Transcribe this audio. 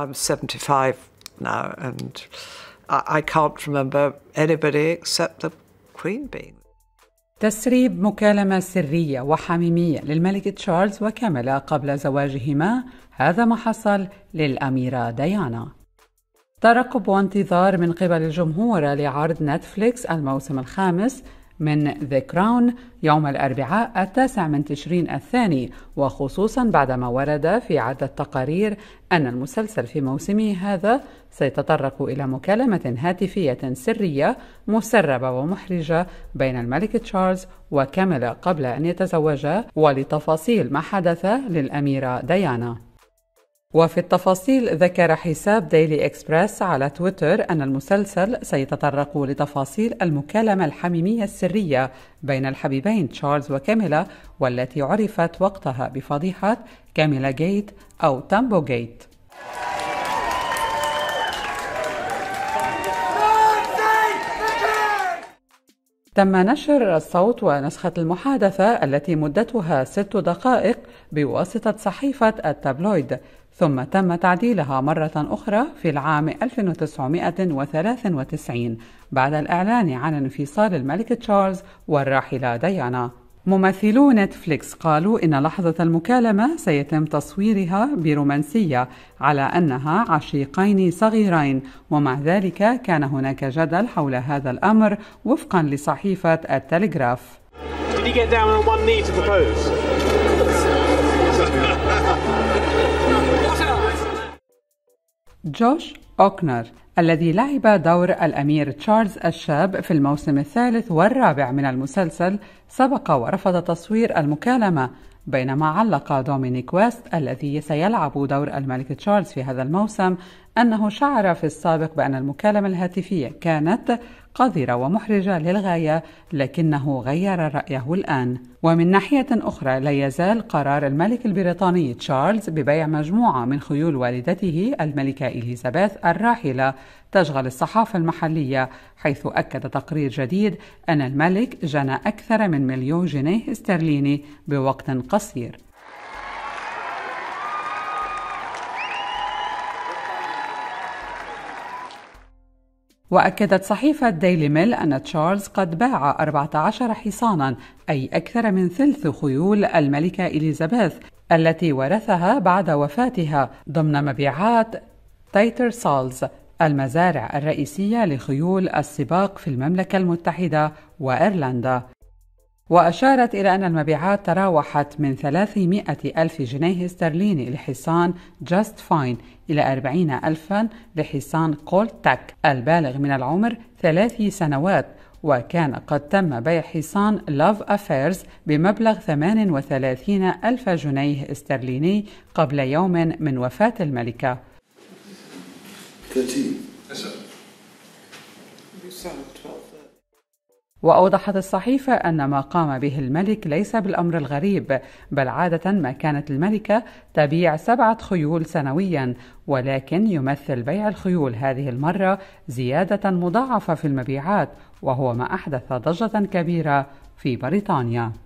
I'm 75 now, and I can't remember anybody except the Queen being. تسريب مكالمة سرية وحميمية للملك تشارلز وكاميلا قبل زواجهما هذا ما حصل للأميرة ديانا ترقب وانتظار من قبل الجمهور لعرض نتفليكس الموسم الخامس من ذا كراون يوم الأربعاء التاسع من تشرين الثاني وخصوصا بعدما ورد في عدة تقارير أن المسلسل في موسمه هذا سيتطرق إلى مكالمة هاتفية سرية مسربة ومحرجة بين الملك تشارلز وكاميلا قبل أن يتزوجا ولتفاصيل ما حدث للأميرة ديانا وفي التفاصيل ذكر حساب ديلي إكسبرس على تويتر أن المسلسل سيتطرق لتفاصيل المكالمة الحميمية السرية بين الحبيبين تشارلز وكاميلا والتي عرفت وقتها بفضيحة كاميلا جيت أو تامبو جيت تم نشر الصوت ونسخة المحادثة التي مدتها ست دقائق بواسطة صحيفة التابلويد ثم تم تعديلها مرة أخرى في العام 1993 بعد الإعلان عن انفصال الملك تشارلز والراحلة ديانا. ممثلو نتفليكس قالوا إن لحظة المكالمة سيتم تصويرها برومانسية على أنها عشيقين صغيرين ومع ذلك كان هناك جدل حول هذا الأمر وفقا لصحيفة التلغراف. Did he get down on one knee to propose? جوش أوكنر الذي لعب دور الأمير تشارلز الشاب في الموسم الثالث والرابع من المسلسل سبق ورفض تصوير المكالمة بينما علق دومينيك ويست الذي سيلعب دور الملك تشارلز في هذا الموسم أنه شعر في السابق بأن المكالمة الهاتفية كانت قذرة ومحرجة للغاية لكنه غير رأيه الآن ومن ناحية أخرى لا يزال قرار الملك البريطاني تشارلز ببيع مجموعة من خيول والدته الملكة إليزابيث الراحلة تشغل الصحافة المحلية حيث أكد تقرير جديد أن الملك جنى أكثر من مليون جنيه استرليني بوقت قصير وأكدت صحيفة ديلي ميل أن تشارلز قد باع 14 حصانا أي أكثر من ثلث خيول الملكة إليزابيث التي ورثها بعد وفاتها ضمن مبيعات تايتر سالز المزارع الرئيسية لخيول السباق في المملكة المتحدة وإيرلندا وأشارت إلى أن المبيعات تراوحت من 300 ألف جنيه استرليني لحصان جاست فاين إلى 40 ألفا لحصان كولت تاك البالغ من العمر ثلاث سنوات وكان قد تم بيع حصان لاف أفيرز بمبلغ 38 ألف جنيه استرليني قبل يوم من وفاة الملكة وأوضحت الصحيفة أن ما قام به الملك ليس بالأمر الغريب بل عادة ما كانت الملكة تبيع سبعة خيول سنويا ولكن يمثل بيع الخيول هذه المرة زيادة مضاعفة في المبيعات وهو ما أحدث ضجة كبيرة في بريطانيا